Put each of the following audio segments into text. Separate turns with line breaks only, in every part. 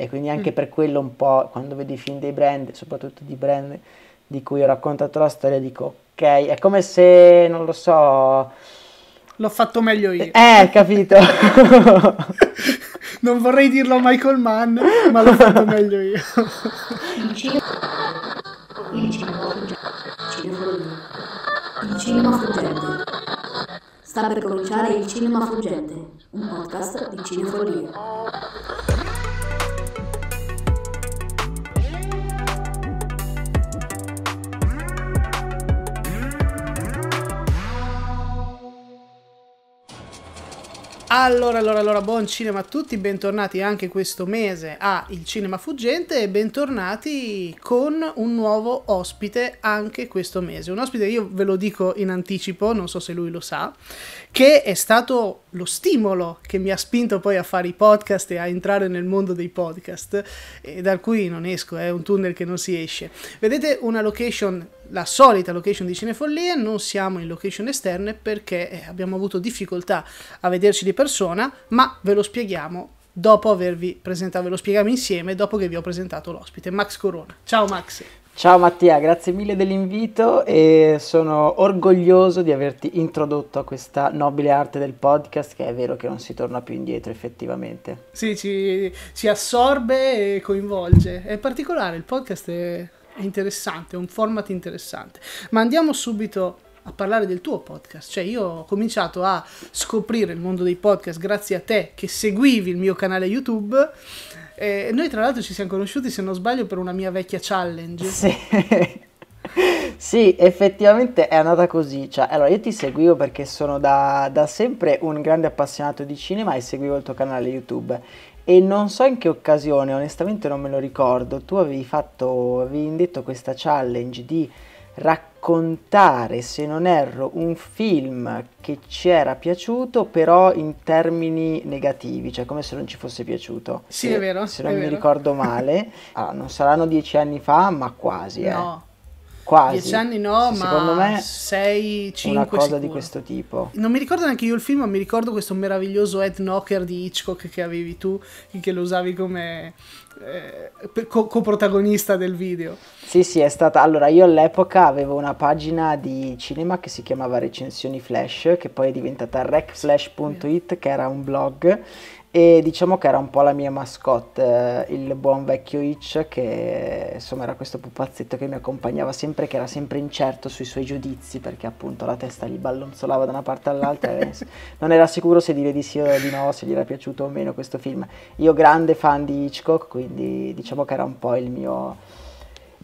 E quindi anche mm. per quello un po', quando vedi i film dei brand, soprattutto di brand di cui ho raccontato la storia, dico, ok, è come se, non lo so...
L'ho fatto meglio io.
Eh, capito.
non vorrei dirlo a Michael Mann, ma l'ho fatto meglio io. Il cinema. Il Il cinema fuggente. Sta per cominciare il cinema fuggente, un podcast di cinefolia. Allora, allora, allora, buon cinema a tutti, bentornati anche questo mese a Il Cinema Fuggente e bentornati con un nuovo ospite anche questo mese. Un ospite, io ve lo dico in anticipo, non so se lui lo sa, che è stato lo stimolo che mi ha spinto poi a fare i podcast e a entrare nel mondo dei podcast e dal cui non esco, è un tunnel che non si esce. Vedete una location, la solita location di Cinefollia, non siamo in location esterne perché eh, abbiamo avuto difficoltà a vederci di persona, ma ve lo spieghiamo dopo avervi presentato, ve lo spieghiamo insieme dopo che vi ho presentato l'ospite, Max Corona. Ciao Max!
Ciao Mattia, grazie mille dell'invito e sono orgoglioso di averti introdotto a questa nobile arte del podcast che è vero che non si torna più indietro effettivamente.
Sì, ci, ci assorbe e coinvolge. È particolare, il podcast è interessante, è un format interessante. Ma andiamo subito a parlare del tuo podcast. Cioè, io ho cominciato a scoprire il mondo dei podcast grazie a te che seguivi il mio canale YouTube eh, noi tra l'altro ci siamo conosciuti, se non sbaglio, per una mia vecchia challenge. Sì.
sì, effettivamente è andata così. Cioè, allora, io ti seguivo perché sono da, da, sempre un grande appassionato di cinema e seguivo il tuo canale YouTube. E non so in che occasione, onestamente non me lo ricordo, tu avevi fatto, avevi indetto questa challenge di raccontare, se non erro, un film che ci era piaciuto, però in termini negativi, cioè come se non ci fosse piaciuto. Sì, se, è
vero. Se non mi vero.
ricordo male, ah, non saranno dieci anni fa, ma quasi. Eh. No. Eh. Quasi. Dieci anni no, sì, ma secondo me sei, cinque Una cosa sicuro. di questo tipo.
Non mi ricordo neanche io il film, ma mi ricordo questo meraviglioso head knocker di Hitchcock che avevi tu, che lo usavi come eh, coprotagonista del video.
Sì, sì, è stata... Allora, io all'epoca avevo una pagina di cinema che si chiamava Recensioni Flash, che poi è diventata recflash.it, che era un blog e diciamo che era un po' la mia mascotte, eh, il buon vecchio Hitch che insomma era questo pupazzetto che mi accompagnava sempre, che era sempre incerto sui suoi giudizi perché appunto la testa gli ballonzolava da una parte all'altra e non era sicuro se dire di sì o di no, se gli era piaciuto o meno questo film. Io grande fan di Hitchcock, quindi diciamo che era un po' il mio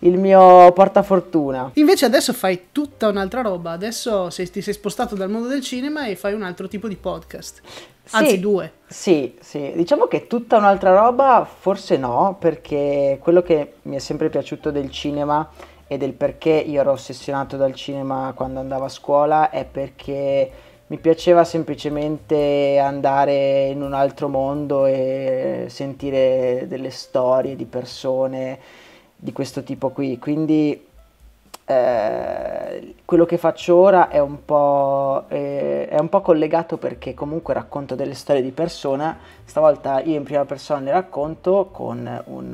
il mio portafortuna.
Invece adesso fai tutta un'altra roba, adesso sei, ti sei spostato dal mondo del cinema e fai un altro tipo di podcast. Anzi, sì, due.
Sì, sì, diciamo che tutta un'altra roba forse no, perché quello che mi è sempre piaciuto del cinema e del perché io ero ossessionato dal cinema quando andavo a scuola è perché mi piaceva semplicemente andare in un altro mondo e sentire delle storie di persone di questo tipo qui. Quindi eh, quello che faccio ora è un, eh, è un, po', collegato perché comunque racconto delle storie di persona, stavolta io in prima persona le racconto con un,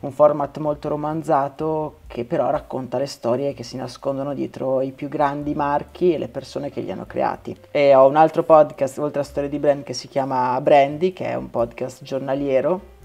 uh, un format molto romanzato che però racconta le storie che si nascondono dietro i più grandi marchi e le persone che li hanno creati. E ho un altro podcast, oltre a storie di brand, che si chiama Brandy, che è un podcast giornaliero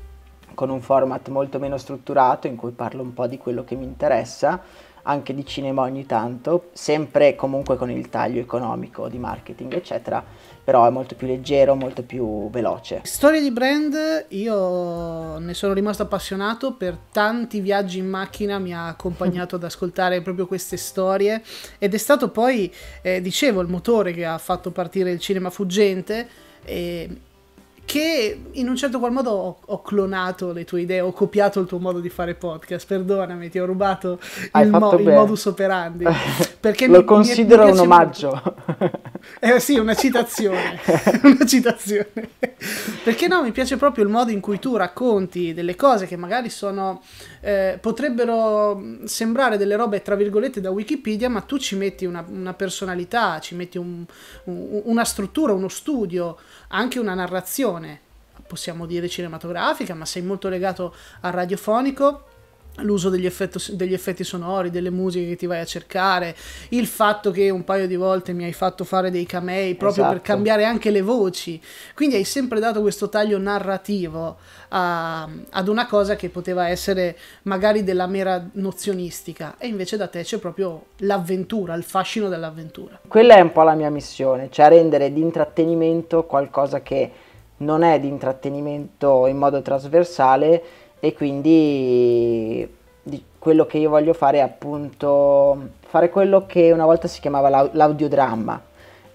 con un format molto meno strutturato in cui parlo un po' di quello che mi interessa, anche di cinema ogni tanto, sempre comunque con il taglio economico di marketing eccetera, però è molto più leggero, molto più veloce.
Storie di brand, io ne sono rimasto appassionato, per tanti viaggi in macchina mi ha accompagnato ad ascoltare proprio queste storie ed è stato poi, eh, dicevo, il motore che ha fatto partire il cinema fuggente. E che in un certo qual modo ho, ho, clonato le tue idee, ho copiato il tuo modo di fare podcast, perdonami, ti ho rubato il, mo- il, modus operandi. Perché Lo mi, considero mi, mi un omaggio. Eh sì, una citazione. una citazione. perché no, mi piace proprio il modo in cui tu racconti delle cose che magari sono, eh, potrebbero sembrare delle robe, tra virgolette, da Wikipedia, ma tu ci metti una, una personalità, ci metti un, un, una struttura, uno studio, anche una narrazione produzione, possiamo dire cinematografica, ma sei molto legato al radiofonico, l'uso degli, degli, effetti sonori, delle musiche che ti vai a cercare, il fatto che un paio di volte mi hai fatto fare dei camei proprio esatto. per cambiare anche le voci, quindi hai sempre dato questo taglio narrativo a, ad una cosa che poteva essere magari della mera nozionistica e invece da te c'è proprio l'avventura, il fascino dell'avventura.
Quella è un po' la mia missione, cioè rendere di intrattenimento qualcosa che non è di intrattenimento in modo trasversale e quindi quello che io voglio fare è appunto fare quello che una volta si chiamava l'audiodramma.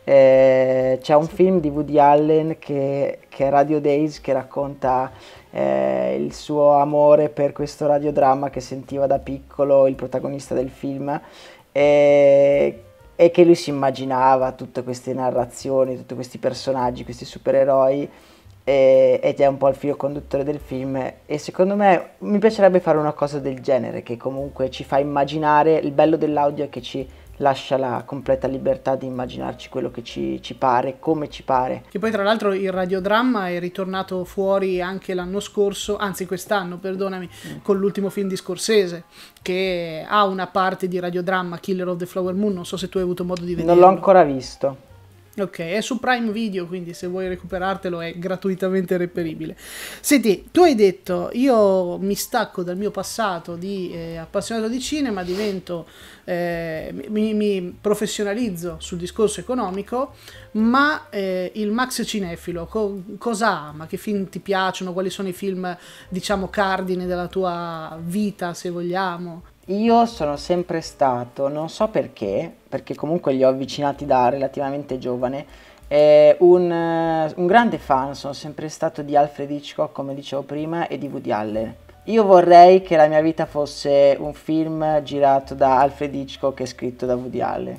Eh, c'è un film di Woody Allen che, che è Radio Days che racconta eh, il suo amore per questo radiodramma che sentiva da piccolo il protagonista del film e, e che lui si immaginava tutte queste narrazioni, tutti questi personaggi, questi supereroi ed è un po' il filo conduttore del film e secondo me mi piacerebbe fare una cosa del genere che comunque ci fa immaginare, il bello dell'audio è che ci lascia la completa libertà di immaginarci quello che ci, ci pare, come ci pare.
Che poi tra l'altro il radiodramma è ritornato fuori anche l'anno scorso, anzi quest'anno, perdonami, mm. con l'ultimo film di Scorsese, che ha una parte di radiodramma, Killer of the Flower Moon, non so se tu hai avuto modo di vederlo. Non l'ho
ancora visto.
Ok, è su Prime Video, quindi se vuoi recuperartelo è gratuitamente reperibile. Senti, tu hai detto, io mi stacco dal mio passato di eh, appassionato di cinema, divento, eh, mi, mi, professionalizzo sul discorso economico, ma eh, il Max Cinefilo co cosa ama? Che film ti piacciono? Quali sono i film, diciamo, cardine della tua vita, se vogliamo?
Io sono sempre stato, non so perché, perché comunque li ho avvicinati da relativamente giovane, eh, un, eh, un grande fan sono sempre stato di Alfred Hitchcock, come dicevo prima, e di Woody Allen. Io vorrei che la mia vita fosse un film girato da Alfred Hitchcock e scritto da Woody Allen.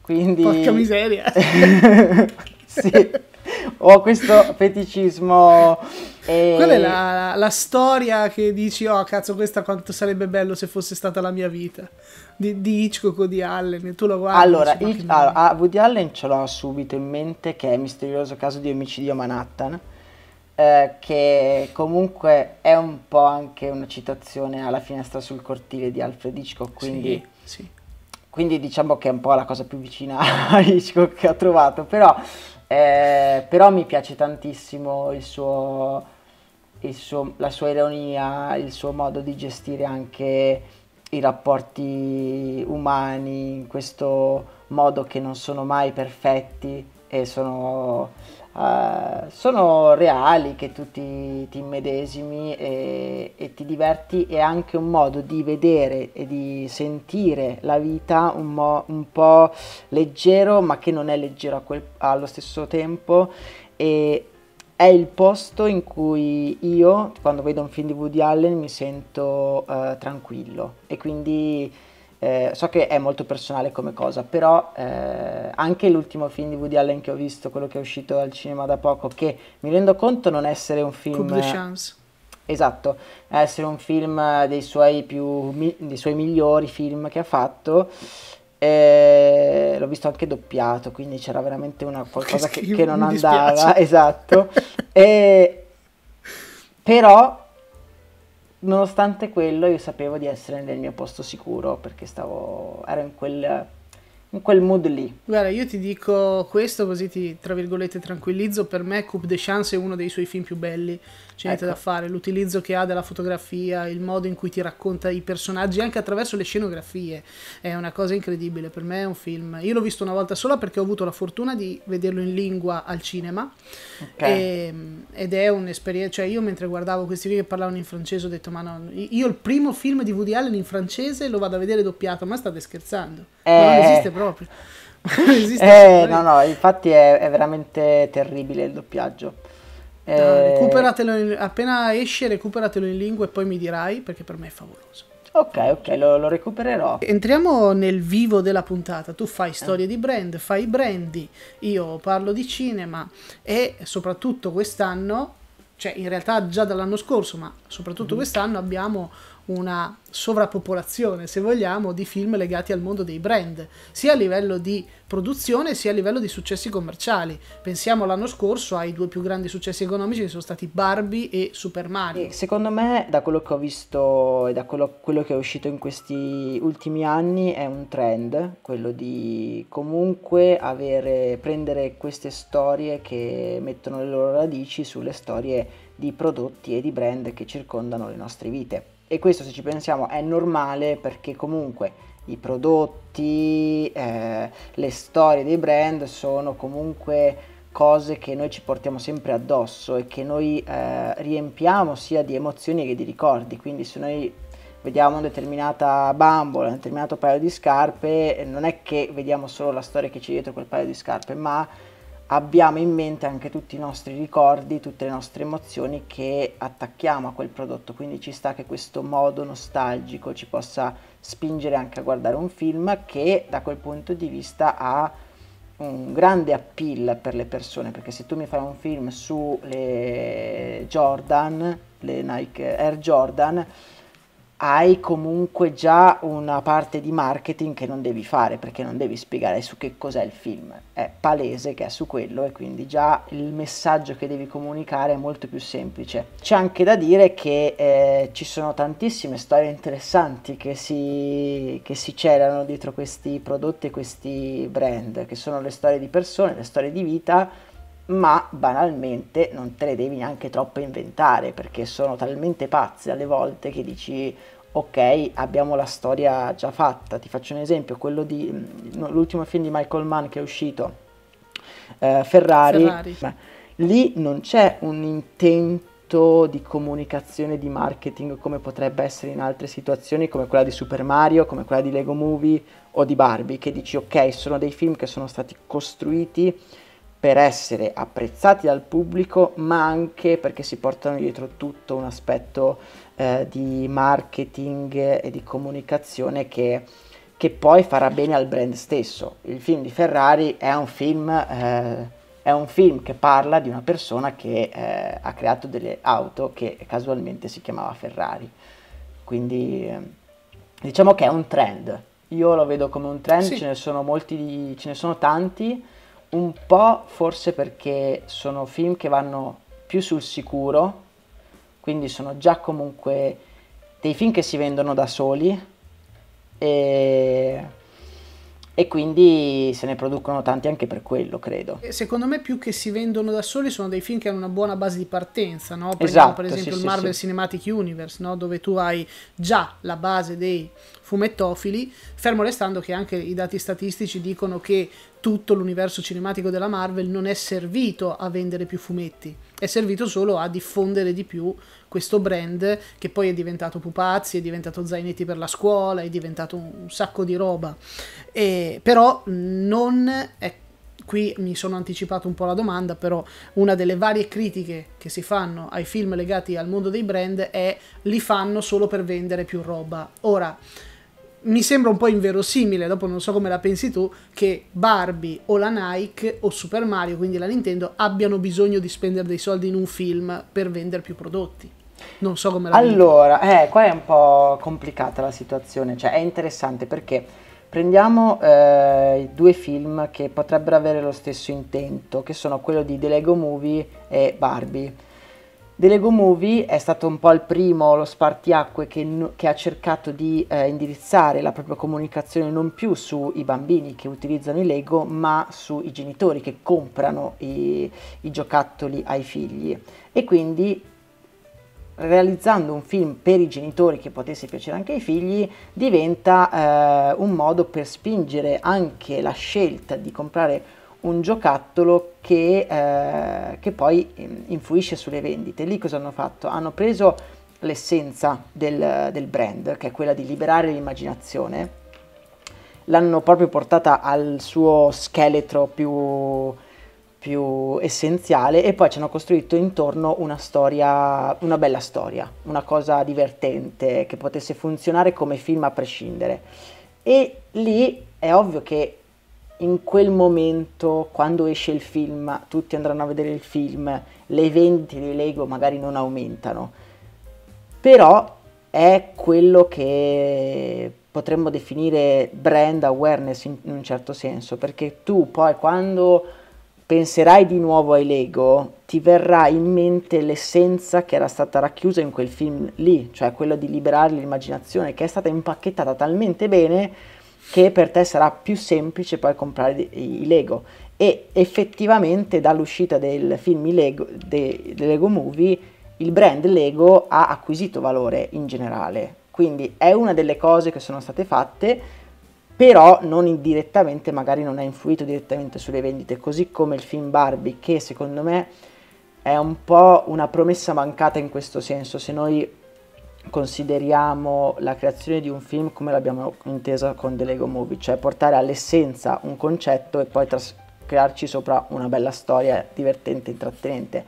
Quindi... Porca
miseria! sì, ho questo feticismo e... Qual è la, la, storia che dici, oh cazzo, questa quanto sarebbe bello se fosse stata la mia vita? Di, di Hitchcock o di Allen, tu lo guardi? Allora, il, allora
ah, Woody Allen ce l'ho subito in mente che è il misterioso caso di omicidio a Manhattan, eh, che comunque è un po' anche una citazione alla finestra sul cortile di Alfred Hitchcock, quindi... Sì, sì. Quindi diciamo che è un po' la cosa più vicina a Hitchcock che ho trovato, però eh, però mi piace tantissimo il suo, il suo, la sua ironia, il suo modo di gestire anche i rapporti umani in questo modo che non sono mai perfetti e sono, uh, sono reali che tu ti, ti immedesimi e, e, ti diverti è anche un modo di vedere e di sentire la vita un, mo, un po' leggero ma che non è leggero quel, allo stesso tempo e è il posto in cui io quando vedo un film di Woody Allen mi sento uh, tranquillo e quindi eh, so che è molto personale come cosa, però eh, anche l'ultimo film di Woody Allen che ho visto, quello che è uscito al cinema da poco, che mi rendo conto non essere un film... Coupe de chance. Esatto, essere un film dei suoi, più, dei suoi migliori film che ha fatto. Eh, l'ho visto anche doppiato, quindi c'era veramente una, qualcosa che, che, che non andava. Esatto. e, però nonostante quello io sapevo di essere nel mio posto sicuro perché stavo, ero in quel, in quel mood lì.
Guarda, io ti dico questo così ti, tra virgolette, tranquillizzo. Per me Coupe de Chance è uno dei suoi film più belli c'è niente ecco. da fare, l'utilizzo che ha della fotografia, il modo in cui ti racconta i personaggi anche attraverso le scenografie è una cosa incredibile, per me è un film io l'ho visto una volta sola perché ho avuto la fortuna di vederlo in lingua al cinema okay. e, ehm, ed è un'esperienza cioè io mentre guardavo questi video che parlavano in francese ho detto ma no, io il primo film di Woody Allen in francese lo vado a vedere doppiato ma state scherzando, eh. non esiste eh, proprio
eh, no no, infatti è, è veramente terribile il doppiaggio eh, recuperatelo
in, appena esce, recuperatelo in lingua e poi mi dirai perché per me è favoloso. Ok, ok, lo, lo recupererò. Entriamo nel vivo della puntata. Tu fai storie eh. di brand, fai brandy, io parlo di cinema e soprattutto quest'anno, cioè in realtà già dall'anno scorso, ma soprattutto mm. quest'anno abbiamo una sovrappopolazione, se vogliamo, di film legati al mondo dei brand, sia a livello di produzione sia a livello di successi commerciali. Pensiamo l'anno scorso ai due più grandi successi economici che sono stati Barbie e Super Mario. Secondo me,
da quello che ho visto e da quello, quello che è uscito in questi ultimi anni, è un trend, quello di comunque avere, prendere queste storie che mettono le loro radici sulle storie di prodotti e di brand che circondano le nostre vite. E questo se ci pensiamo è normale perché comunque i prodotti, eh, le storie dei brand sono comunque cose che noi ci portiamo sempre addosso e che noi eh, riempiamo sia di emozioni che di ricordi. Quindi se noi vediamo una determinata bambola, un determinato paio di scarpe, non è che vediamo solo la storia che c'è dietro quel paio di scarpe, ma abbiamo in mente anche tutti i nostri ricordi, tutte le nostre emozioni che attacchiamo a quel prodotto, quindi ci sta che questo modo nostalgico ci possa spingere anche a guardare un film che da quel punto di vista ha un grande appeal per le persone, perché se tu mi fai un film sulle Jordan, le Nike Air Jordan, hai comunque già una parte di marketing che non devi fare perché non devi spiegare su che cos'è il film, è palese che è su quello e quindi già il messaggio che devi comunicare è molto più semplice. C'è anche da dire che eh, ci sono tantissime storie interessanti che si, che si celano dietro questi prodotti e questi brand, che sono le storie di persone, le storie di vita ma banalmente non te le devi neanche troppo inventare perché sono talmente pazze alle volte che dici ok abbiamo la storia già fatta ti faccio un esempio quello di mm, l'ultimo film di Michael Mann che è uscito eh, Ferrari, Ferrari. Beh, lì non c'è un intento di comunicazione di marketing come potrebbe essere in altre situazioni come quella di Super Mario, come quella di Lego Movie o di Barbie che dici ok sono dei film che sono stati costruiti per essere apprezzati dal pubblico, ma anche perché si portano dietro tutto un aspetto eh, di marketing e di comunicazione che, che, poi farà bene al brand stesso. Il film di Ferrari è un film, eh, è un film che parla di una persona che eh, ha creato delle auto che casualmente si chiamava Ferrari. Quindi ehm, diciamo che è un trend. Io lo vedo come un trend, sì. ce ne sono molti, ce ne sono tanti un po' forse perché sono film che vanno più sul sicuro, quindi sono già comunque dei film che si vendono da soli e e quindi se ne producono tanti anche per quello, credo.
Secondo me più che si vendono da soli sono dei film che hanno una buona base di partenza, no? Prendiamo esatto, per esempio sì, il Marvel sì, Cinematic sì. Universe, no? dove tu hai già la base dei fumettofili, fermo restando che anche i dati statistici dicono che tutto l'universo cinematico della Marvel non è servito a vendere più fumetti, è servito solo a diffondere di più questo brand che poi è diventato pupazzi, è diventato zainetti per la scuola, è diventato un sacco di roba. E, però non è qui mi sono anticipato un po' la domanda, però una delle varie critiche che si fanno ai film legati al mondo dei brand è li fanno solo per vendere più roba. Ora, mi sembra un po' inverosimile, dopo non so come la pensi tu, che Barbie o la Nike o Super Mario, quindi la Nintendo, abbiano bisogno di spendere dei soldi in un film per vendere più prodotti. Non so come la Allora,
eh, qua è un po' complicata la situazione, cioè è interessante perché prendiamo eh, due film che potrebbero avere lo stesso intento, che sono quello di The Lego Movie e Barbie. The Lego Movie è stato un po' il primo, lo spartiacque, che, che ha cercato di eh, indirizzare la propria comunicazione non più sui bambini che utilizzano i Lego, ma sui genitori che comprano i, i giocattoli ai figli. E quindi realizzando un film per i genitori che potesse piacere anche ai figli diventa eh, un modo per spingere anche la scelta di comprare un giocattolo che, eh, che poi ehm, influisce sulle vendite. Lì cosa hanno fatto? Hanno preso l'essenza del, del brand, che è quella di liberare l'immaginazione, l'hanno proprio portata al suo scheletro più più essenziale e poi ci hanno costruito intorno una storia, una bella storia, una cosa divertente che potesse funzionare come film a prescindere. E lì è ovvio che in quel momento, quando esce il film, tutti andranno a vedere il film, le vendite di Lego magari non aumentano, però è quello che potremmo definire brand awareness in un certo senso, perché tu poi quando penserai di nuovo ai Lego, ti verrà in mente l'essenza che era stata racchiusa in quel film lì, cioè quella di liberare l'immaginazione, che è stata impacchettata talmente bene che per te sarà più semplice poi comprare i Lego. E effettivamente dall'uscita del film Lego, de, Lego Movie, il brand Lego ha acquisito valore in generale. Quindi è una delle cose che sono state fatte però non indirettamente, magari non ha influito direttamente sulle vendite, così come il film Barbie, che secondo me è un po' una promessa mancata in questo senso, se noi consideriamo la creazione di un film come l'abbiamo intesa con The Lego Movie, cioè portare all'essenza un concetto e poi tras- crearci sopra una bella storia divertente, intrattenente.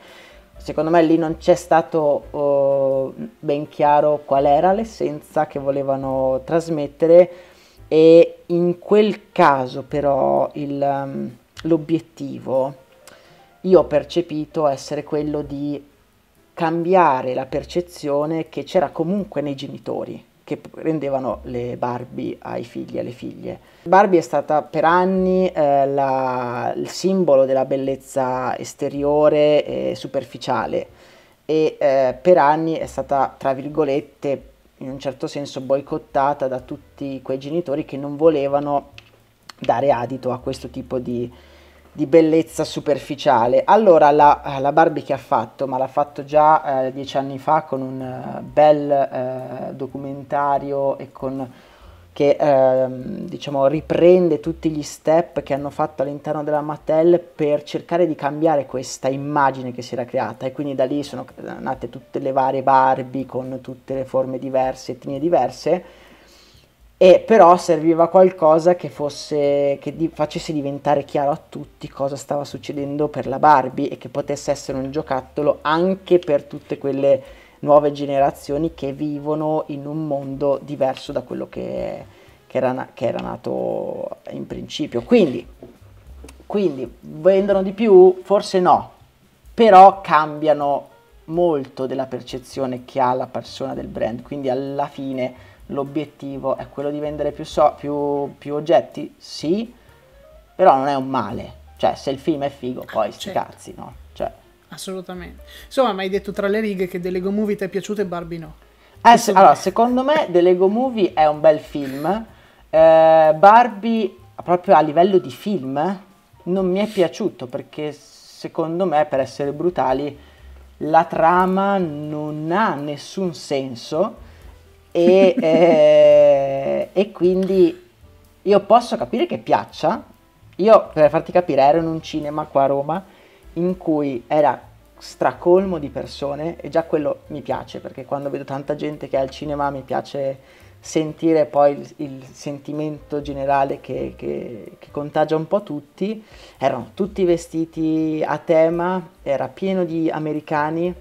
Secondo me lì non c'è stato oh, ben chiaro qual era l'essenza che volevano trasmettere e in quel caso però ehm, l'obiettivo io ho percepito essere quello di cambiare la percezione che c'era comunque nei genitori che rendevano le Barbie ai figli e alle figlie. Barbie è stata per anni eh, la, il simbolo della bellezza esteriore e superficiale e eh, per anni è stata, tra virgolette, in un certo senso boicottata da tutti quei genitori che non volevano dare adito a questo tipo di, di bellezza superficiale. Allora la, la, Barbie che ha fatto, ma l'ha fatto già eh, dieci anni fa con un eh, bel eh, documentario e con che ehm, diciamo, riprende tutti gli step che hanno fatto all'interno della Mattel per cercare di cambiare questa immagine che si era creata e quindi da lì sono eh, nate tutte le varie Barbie con tutte le forme diverse, etnie diverse e però serviva qualcosa che, fosse, che di, facesse diventare chiaro a tutti cosa stava succedendo per la Barbie e che potesse essere un giocattolo anche per tutte quelle nuove generazioni che vivono in un mondo diverso da quello che, che, era, che era, nato in principio. Quindi, quindi vendono di più? Forse no, però cambiano molto della percezione che ha la persona del brand, quindi alla fine l'obiettivo è quello di vendere più, so- più, più oggetti? Sì, però non è un male, cioè se il film è figo poi certo. cazzi, no?
Assolutamente. Insomma, mi hai detto tra le righe che The Lego Movie ti è piaciuto e Barbie no.
Eh, se, allora, secondo me The Lego Movie è un bel film. Eh, Barbie, proprio a livello di film, non mi è piaciuto perché secondo me, per essere brutali, la trama non ha nessun senso e, eh, e quindi io posso capire che piaccia. Io, per farti capire, ero in un cinema qua a Roma in cui era stracolmo di persone e già quello mi piace perché quando vedo tanta gente che è al cinema mi piace sentire poi il, il sentimento generale che, che, che, contagia un po' tutti. Erano tutti vestiti a tema, era pieno di americani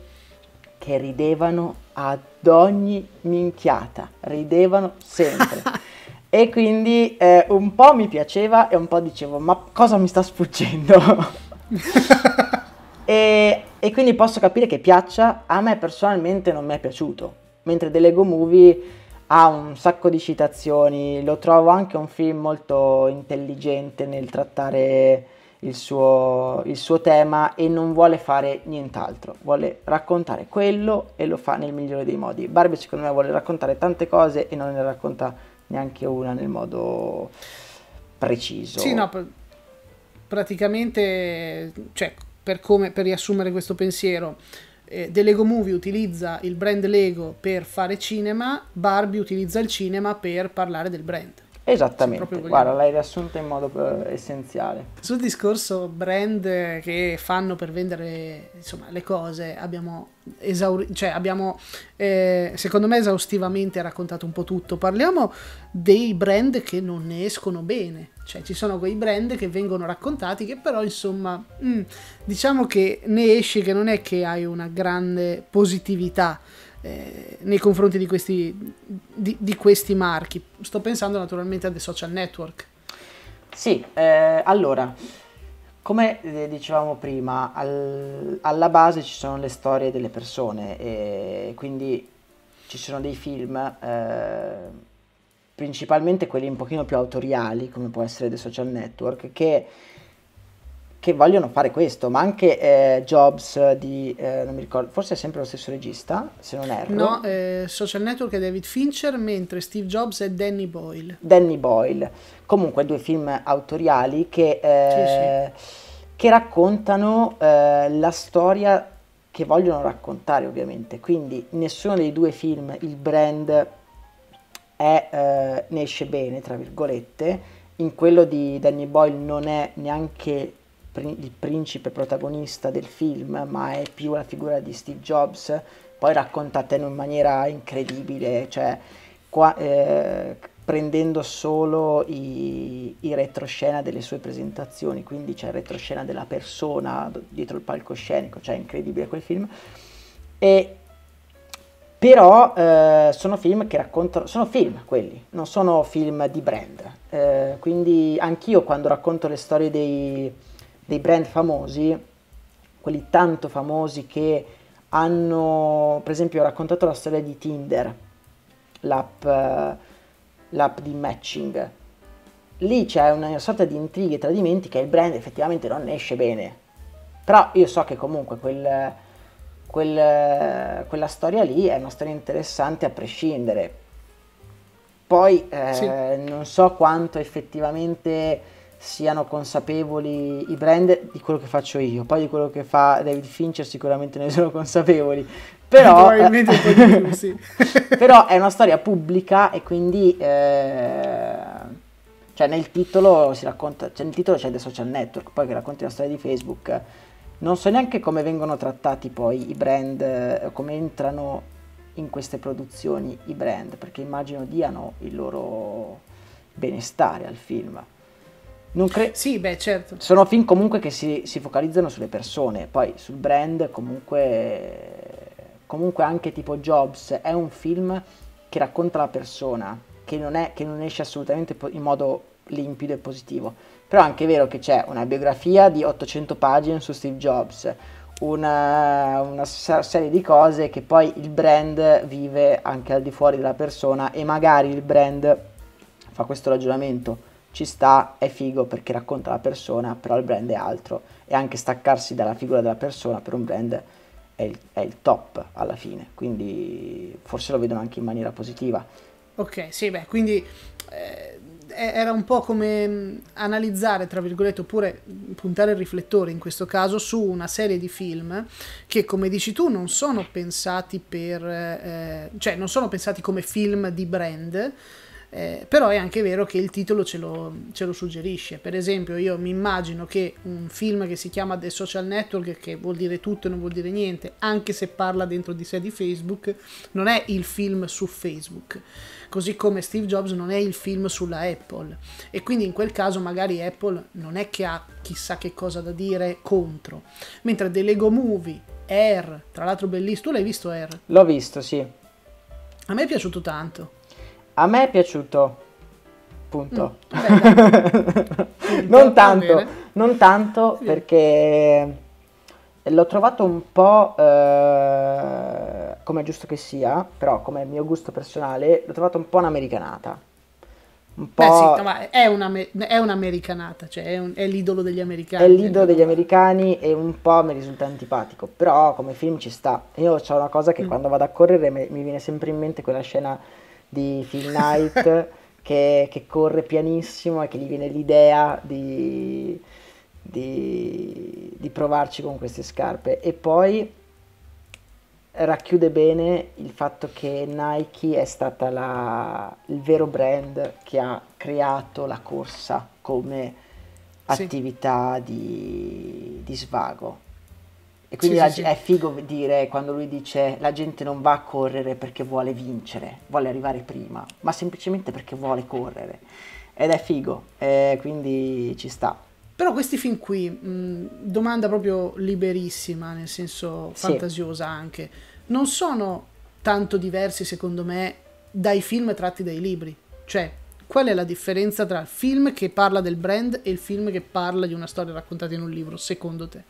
che ridevano ad ogni minchiata, ridevano sempre. e quindi eh, un po' mi piaceva e un po' dicevo ma cosa mi sta sfuggendo? e, e, quindi posso capire che piaccia, a me personalmente non mi è piaciuto, mentre The Lego Movie ha un sacco di citazioni, lo trovo anche un film molto intelligente nel trattare il suo, il suo tema e non vuole fare nient'altro, vuole raccontare quello e lo fa nel migliore dei modi. Barbie secondo me vuole raccontare tante cose e non ne racconta neanche una nel modo preciso. Sì, no,
praticamente, cioè, per, come, per riassumere questo pensiero, eh, The Lego Movie utilizza il brand Lego per fare cinema, Barbie utilizza il cinema per parlare del brand.
Esattamente, guarda, l'hai riassunto in modo eh, essenziale.
Sul discorso brand eh, che fanno per vendere insomma, le cose, abbiamo, esauri- cioè, abbiamo eh, secondo me esaustivamente raccontato un po' tutto. Parliamo dei brand che non ne escono bene. Cioè ci sono quei brand che vengono raccontati che però insomma mh, mm, diciamo che ne esce che non è che hai una grande positività eh, nei confronti di questi, di, di questi marchi. Sto pensando naturalmente a dei social network.
Sì, eh, allora, come eh, dicevamo prima, al, alla base ci sono le storie delle persone, e eh, quindi ci sono dei film eh, principalmente quelli un pochino più autoriali, come può essere dei social network, che, che vogliono fare questo, ma anche eh, Jobs di, eh, non mi ricordo, forse è sempre lo stesso regista, se non erro. No,
eh, social network è David Fincher, mentre Steve Jobs è Danny Boyle.
Danny Boyle, comunque due film autoriali che, eh, sì, sì. che raccontano eh, la storia che vogliono raccontare ovviamente, quindi nessuno dei due film il brand è, eh, ne esce bene, tra virgolette, in quello di Danny Boyle non è neanche il principe protagonista del film, ma è più la figura di Steve Jobs, poi raccontata in maniera incredibile, cioè qua, eh, prendendo solo i, i, retroscena delle sue presentazioni, quindi c'è il retroscena della persona dietro il palcoscenico, cioè incredibile quel film. E però eh, sono film che raccontano, sono film quelli, non sono film di brand. Eh, quindi anch'io quando racconto le storie dei, dei brand famosi, quelli tanto famosi che hanno, per esempio, ho raccontato la storia di Tinder, l'app, eh, l'app di matching. Lì c'è una sorta di intrighi e tradimenti che il brand effettivamente non ne esce bene. Però io so che comunque quel, quel, quella storia lì è una storia interessante a prescindere. Poi eh, sì. non so quanto effettivamente siano consapevoli i brand di quello che faccio io, poi di quello che fa David Fincher sicuramente ne sono consapevoli, però, più, sì. però è una storia pubblica e quindi eh, cioè nel titolo si racconta, cioè nel titolo c'è The Social Network, poi che racconti la storia di Facebook non so neanche come vengono trattati poi i brand, eh, come entrano in queste produzioni i brand, perché immagino diano il loro benestare al film. Non cre- sì, beh, certo. Sono film comunque che si, si focalizzano sulle persone, poi sul brand comunque, comunque anche tipo Jobs è un film che racconta la persona, che non, è, che non esce assolutamente in modo limpido e positivo. Però anche è anche vero che c'è una biografia di 800 pagine su Steve Jobs, una, una, serie di cose che poi il brand vive anche al di fuori della persona e magari il brand fa questo ragionamento. Ci sta, è figo perché racconta la persona, però il brand è altro e anche staccarsi dalla figura della persona per un brand è il, è il top alla fine, quindi forse lo vedono anche in maniera positiva.
Ok, sì, beh, quindi eh, era un po' come mm, analizzare, tra virgolette, oppure puntare il riflettore in questo caso su una serie di film che, come dici tu, non sono pensati per eh, cioè non sono pensati come film di brand. Eh, però è anche vero che il titolo ce lo, ce lo, suggerisce. Per esempio, io mi immagino che un film che si chiama The Social Network, che vuol dire tutto e non vuol dire niente, anche se parla dentro di sé di Facebook, non è il film su Facebook così come Steve Jobs non è il film sulla Apple e quindi in quel caso magari Apple non è che ha chissà che cosa da dire contro, mentre The Lego Movie, Air, tra l'altro bellissimo, tu l'hai visto Air?
L'ho visto, sì. A me è piaciuto tanto. A me è piaciuto. Punto. Mm, Punto. non tanto, non tanto perché l'ho trovato un po' eh, come è giusto che sia, però come mio gusto personale, l'ho trovato un po' un'americanata.
Un po'... Beh, sì, no, ma è, una, è un'americanata, cioè è, un, è, l'idolo degli americani. È cioè l'idolo
degli americani e un po' mi risulta antipatico, però come film ci sta. Io ho una cosa che mm. quando vado a correre mi, mi, viene sempre in mente quella scena di Phil Knight che, che corre pianissimo e che gli viene l'idea di... Di, di, provarci con queste scarpe. E poi racchiude bene il fatto che Nike è stata la, il vero brand che ha creato la corsa come sì. attività di, di, svago. E quindi sì, la, sì, è figo dire quando lui dice la gente non va a correre perché vuole vincere, vuole arrivare prima, ma semplicemente perché vuole correre. Ed è figo, eh, quindi ci sta.
Però questi film qui, mh, mm, domanda proprio liberissima, nel senso sì. fantasiosa anche, non sono tanto diversi secondo me dai film tratti dai libri. Cioè, qual è la differenza tra il film che parla del brand e il film che parla di una storia raccontata in un libro, secondo te?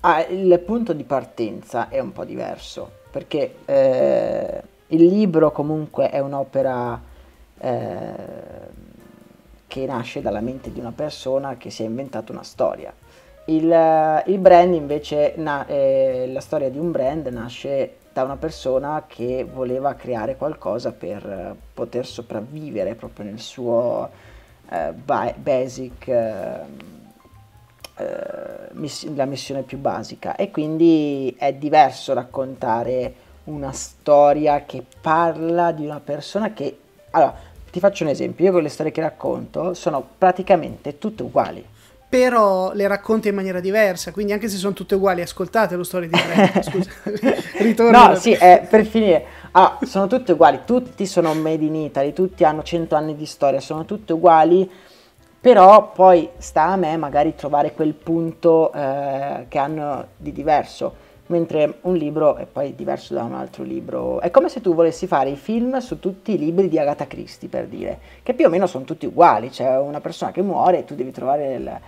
Ah, il punto di partenza è un po' diverso, perché eh, il libro comunque è un'opera... Eh, che nasce dalla mente di una persona che si è inventato una storia. Il, eh, il brand invece, na, eh, la storia di un brand nasce da una persona che voleva creare qualcosa per eh, poter sopravvivere proprio nel suo eh, basic, eh, eh, miss la missione più basica. E quindi è diverso raccontare una storia che parla di una persona che... Allora, ti faccio un esempio, io con le storie che racconto sono praticamente tutte uguali.
Però le racconti in maniera diversa, quindi anche se sono tutte uguali, ascoltate lo story di Frank, scusa, ritorno. No, sì,
eh, per finire, allora, ah, sono tutte uguali, tutti sono made in Italy, tutti hanno 100 anni di storia, sono tutte uguali, però poi sta a me magari trovare quel punto eh, che hanno di diverso mentre un libro è poi diverso da un altro libro. È come se tu volessi fare i film su tutti i libri di Agatha Christie, per dire, che più o meno sono tutti uguali, c'è cioè una persona che muore e tu devi trovare il,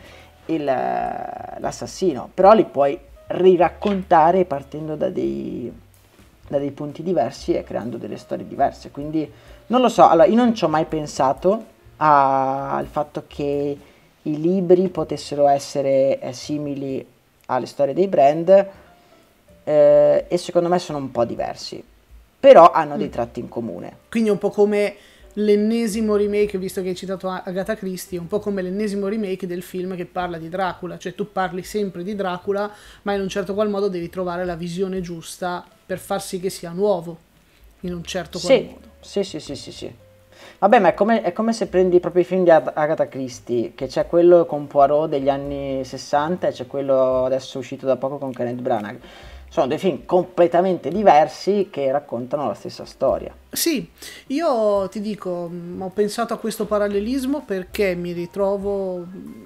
il, l'assassino, però li puoi riraccontare partendo da dei, da dei punti diversi e creando delle storie diverse, quindi non lo so, allora io non ci ho mai pensato a, al fatto che i libri potessero essere eh, simili alle storie dei brand, eh, e secondo me sono un po' diversi, però hanno mm. dei tratti in comune.
Quindi è un po' come l'ennesimo remake, visto che hai citato Agatha Christie, è un po' come l'ennesimo remake del film che parla di Dracula, cioè tu parli sempre di Dracula, ma in un certo qual modo devi trovare la visione giusta per far sì che sia nuovo, in un certo qual sì, modo. Sì, sì, sì, sì, sì.
Vabbè, ma è come, è come se prendi proprio i film di Agatha Christie, che c'è quello con Poirot degli anni 60 e c'è quello adesso uscito da poco con Kenneth Branagh sono dei film completamente diversi che raccontano la stessa storia.
Sì, io ti dico, mm, ho pensato a questo parallelismo perché mi ritrovo mm,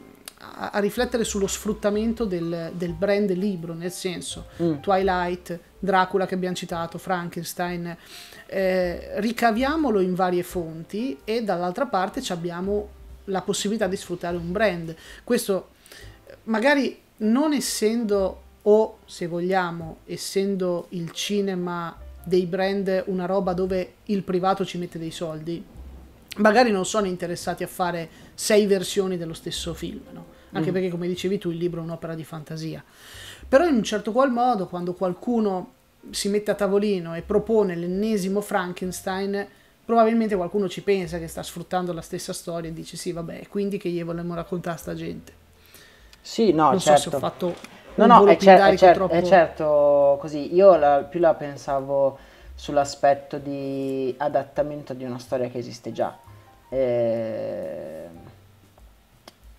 a, a riflettere sullo sfruttamento del, del, brand libro, nel senso mm. Twilight, Dracula che abbiamo citato, Frankenstein, eh, ricaviamolo in varie fonti e dall'altra parte abbiamo la possibilità di sfruttare un brand. Questo eh, magari non essendo o se vogliamo, essendo il cinema dei brand una roba dove il privato ci mette dei soldi, magari non sono interessati a fare sei versioni dello stesso film, no? anche mm. perché come dicevi tu il libro è un'opera di fantasia. Però in un certo qual modo quando qualcuno si mette a tavolino e propone l'ennesimo Frankenstein, probabilmente qualcuno ci pensa che sta sfruttando la stessa storia e dice sì vabbè, quindi che gli vogliamo raccontare a sta gente. Sì, no, non certo. so se ho certo. fatto no, no, è, cer- è, cer- troppo... è,
certo così. Io la, più la pensavo sull'aspetto di adattamento di una storia che esiste già. Eh,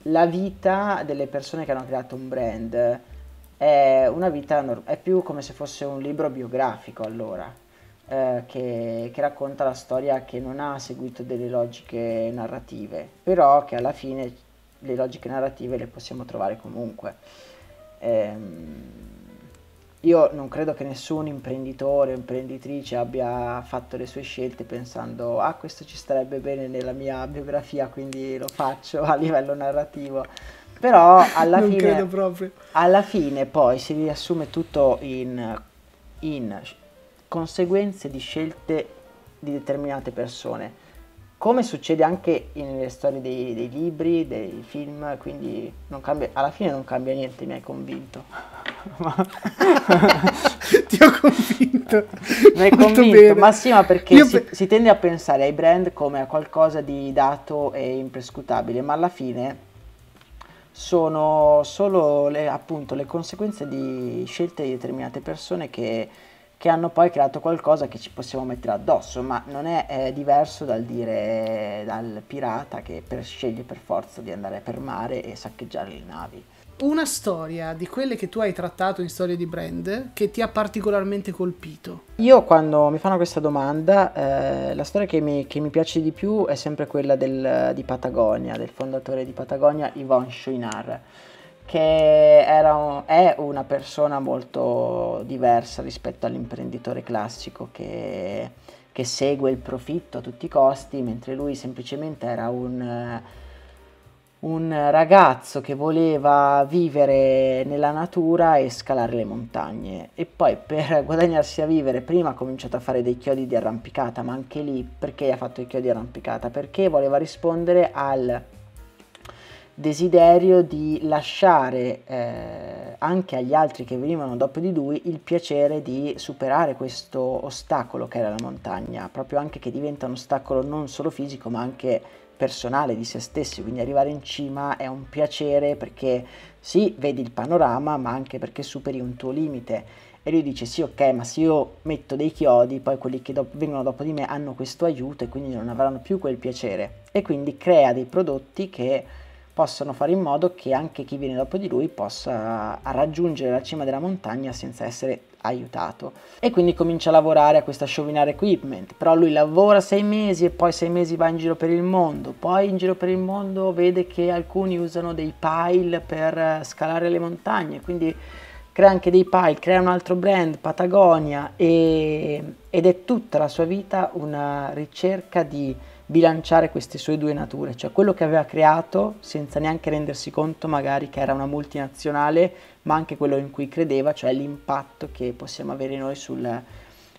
la vita delle persone che hanno creato un brand è una vita norm- è più come se fosse un libro biografico allora. Eh, che, che racconta la storia che non ha seguito delle logiche narrative, però che alla fine le logiche narrative le possiamo trovare comunque. Ehm, io non credo che nessun imprenditore o imprenditrice abbia fatto le sue scelte pensando ah questo ci starebbe bene nella mia biografia quindi lo faccio a livello narrativo però alla, fine, alla fine poi si riassume tutto in, in conseguenze di scelte di determinate persone come succede anche nelle storie dei, dei, libri, dei film, quindi cambia, alla fine non cambia niente, mi hai convinto. Ti ho convinto. Mi hai convinto, bene. ma sì, ma perché si, pe- si, tende a pensare ai brand come a qualcosa di dato e imprescutabile, ma alla fine sono solo le, appunto, le conseguenze di scelte di determinate persone che che hanno poi creato qualcosa che ci possiamo mettere addosso, ma non è eh, diverso dal dire dal pirata che per, sceglie per forza di andare per mare e saccheggiare le navi.
Una storia di quelle che tu hai trattato in storia di brand che ti ha particolarmente colpito?
Io quando mi fanno questa domanda, eh, la storia che mi, che mi, piace di più è sempre quella del, di Patagonia, del fondatore di Patagonia Yvonne Chouinard che era è una persona molto diversa rispetto all'imprenditore classico che, che, segue il profitto a tutti i costi, mentre lui semplicemente era un, un ragazzo che voleva vivere nella natura e scalare le montagne e poi per guadagnarsi a vivere prima ha cominciato a fare dei chiodi di arrampicata, ma anche lì perché ha fatto i chiodi di arrampicata? Perché voleva rispondere al desiderio di lasciare eh, anche agli altri che venivano dopo di lui il piacere di superare questo ostacolo che era la montagna, proprio anche che diventa un ostacolo non solo fisico ma anche personale di se stessi, quindi arrivare in cima è un piacere perché sì, vedi il panorama ma anche perché superi un tuo limite e lui dice sì ok ma se io metto dei chiodi poi quelli che do vengono dopo di me hanno questo aiuto e quindi non avranno più quel piacere e quindi crea dei prodotti che possano fare in modo che anche chi viene dopo di lui possa raggiungere la cima della montagna senza essere aiutato e quindi comincia a lavorare a questa sciovinare equipment però lui lavora sei mesi e poi sei mesi va in giro per il mondo poi in giro per il mondo vede che alcuni usano dei pile per eh, scalare le montagne quindi crea anche dei pile crea un altro brand Patagonia e, ed è tutta la sua vita una ricerca di bilanciare queste sue due nature, cioè quello che aveva creato senza neanche rendersi conto magari che era una multinazionale, ma anche quello in cui credeva, cioè l'impatto che possiamo avere noi sul,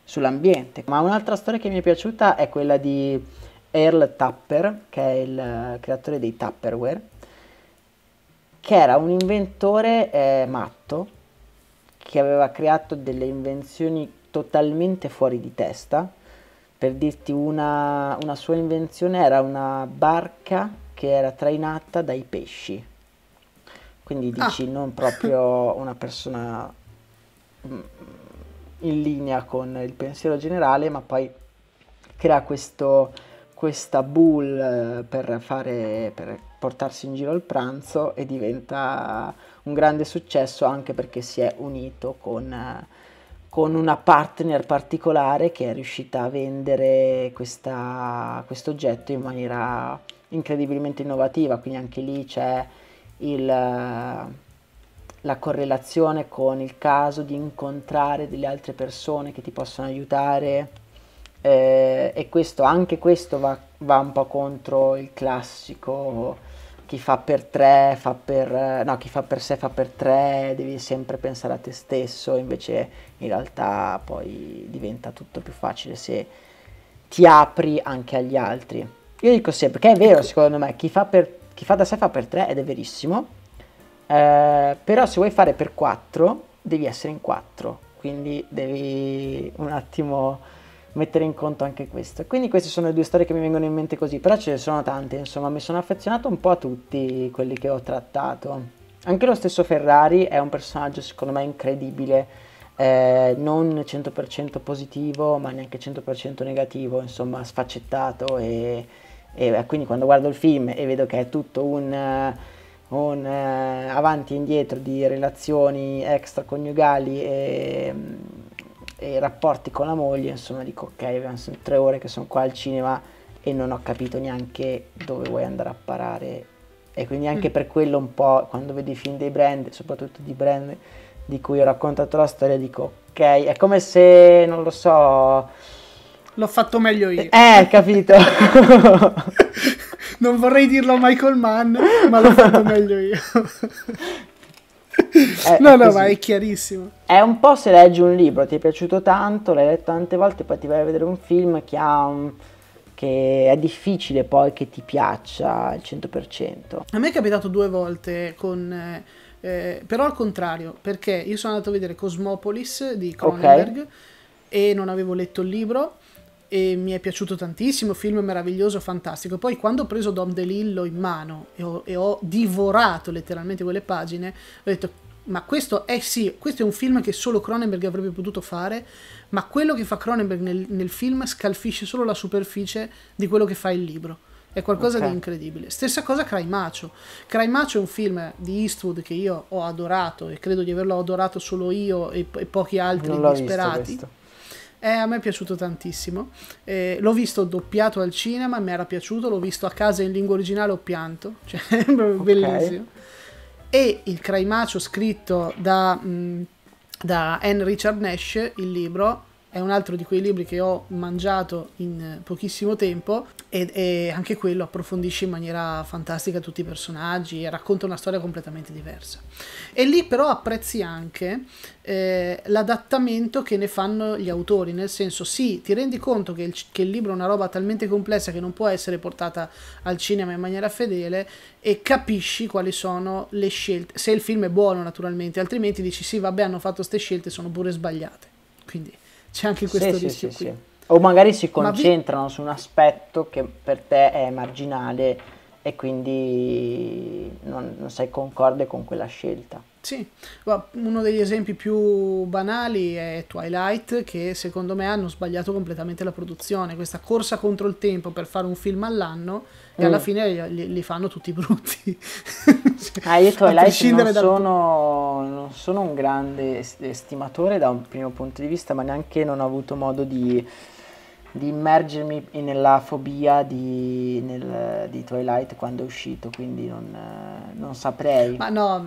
sull'ambiente. Ma un'altra storia che mi è piaciuta è quella di Earl Tupper, che è il eh, creatore dei Tupperware, che era un inventore eh, matto che aveva creato delle invenzioni totalmente fuori di testa per dirti una, una sua invenzione era una barca che era trainata dai pesci. Quindi ah. dici ah. non proprio una persona mm, in linea con il pensiero generale, ma poi crea questo, questa bull eh, per, fare, per portarsi in giro al pranzo e diventa un grande successo anche perché si è unito con eh, con una partner particolare che è riuscita a vendere questo oggetto in maniera incredibilmente innovativa, quindi anche lì c'è il, la correlazione con il caso di incontrare delle altre persone che ti possono aiutare eh, e questo, anche questo va, va un po' contro il classico chi fa per tre fa per, eh, no, chi fa per sé fa per tre, devi sempre pensare a te stesso, invece in realtà poi diventa tutto più facile se ti apri anche agli altri. Io dico sempre che è vero, ecco. secondo me, chi fa, per, chi fa da sé fa per tre ed è verissimo, eh, però se vuoi fare per quattro devi essere in quattro, quindi devi un attimo mettere in conto anche questo. Quindi queste sono le due storie che mi vengono in mente così, però ce ne sono tante, insomma, mi sono affezionato un po' a tutti quelli che ho trattato. Anche lo stesso Ferrari è un personaggio secondo me incredibile, eh, non 100% positivo, ma neanche 100% negativo, insomma, sfaccettato e, e, eh, quindi quando guardo il film e vedo che è tutto un eh, un eh, avanti e indietro di relazioni extraconiugali e mm, e rapporti con la moglie, insomma dico ok, sono tre ore che sono qua al cinema e non ho capito neanche dove vuoi andare a parare e quindi anche mm. per quello un po' quando vedi film dei brand, soprattutto di brand di cui ho raccontato la storia, dico ok, è come se, non lo so...
L'ho fatto meglio io.
Eh, capito.
non vorrei dirlo a Michael Mann, ma l'ho fatto meglio io
è, eh, no, è no, ma è
chiarissimo.
È un po' se leggi un libro, ti è piaciuto tanto, l'hai letto tante volte, poi ti vai a vedere un film che ha un che è difficile poi che ti piaccia al 100%.
A me è capitato due volte con eh, eh, però al contrario, perché io sono andato a vedere Cosmopolis di Cronenberg okay. e non avevo letto il libro e mi è piaciuto tantissimo, film meraviglioso, fantastico. Poi quando ho preso Dom DeLillo in mano e ho, e ho divorato letteralmente quelle pagine, ho detto ma questo è sì, questo è un film che solo Cronenberg avrebbe potuto fare, ma quello che fa Cronenberg nel, nel film scalfisce solo la superficie di quello che fa il libro. È qualcosa okay. di incredibile. Stessa cosa Craimacio. Craimacio è un film di Eastwood che io ho adorato e credo di averlo adorato solo io e, e pochi altri disperati. Eh, a me è piaciuto tantissimo. Eh, l'ho visto doppiato al cinema, mi era piaciuto, l'ho visto a casa in lingua originale, ho pianto. Cioè, okay. bellissimo e il Craimacio scritto da, mm, da Anne Richard Nash, il libro, è un altro di quei libri che ho mangiato in pochissimo tempo e, e anche quello approfondisce in maniera fantastica tutti i personaggi e racconta una storia completamente diversa. E lì però apprezzi anche eh, l'adattamento che ne fanno gli autori, nel senso sì, ti rendi conto che il, che il libro è una roba talmente complessa che non può essere portata al cinema in maniera fedele e capisci quali sono le scelte, se il film è buono naturalmente, altrimenti dici sì vabbè hanno fatto queste scelte, sono pure sbagliate. Quindi c'è anche questo sì, rischio sì, sì, O
magari si concentrano Ma vi... su un aspetto che per te è marginale e quindi non, non sei concorde con quella scelta.
Sì, uno degli esempi più banali è Twilight, che secondo me hanno sbagliato completamente la produzione. Questa corsa contro il tempo per fare un film all'anno e alla mm. fine li, li, fanno tutti brutti. ah, io Twilight non, dal...
sono, non sono un grande estimatore da un primo punto di vista, ma neanche non ho avuto modo di di immergermi nella fobia di, nel, di Twilight quando è uscito, quindi non, non, saprei. Ma
no,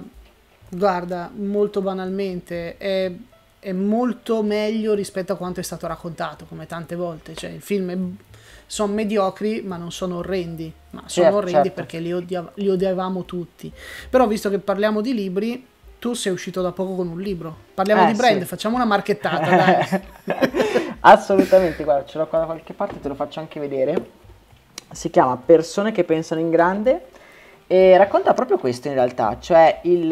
Guarda, molto banalmente, è, è, molto meglio rispetto a quanto è stato raccontato, come tante volte. Cioè, i film sono mediocri, ma non sono orrendi. Ma sono certo, orrendi certo. perché li, odia, li odiavamo tutti. Però, visto che parliamo di libri, tu sei uscito da poco con un libro. Parliamo eh, di brand, sì. facciamo una marchettata,
Assolutamente, guarda, ce l'ho qua da qualche parte, te lo faccio anche vedere. Si chiama Persone che pensano in grande e racconta proprio questo in realtà, cioè il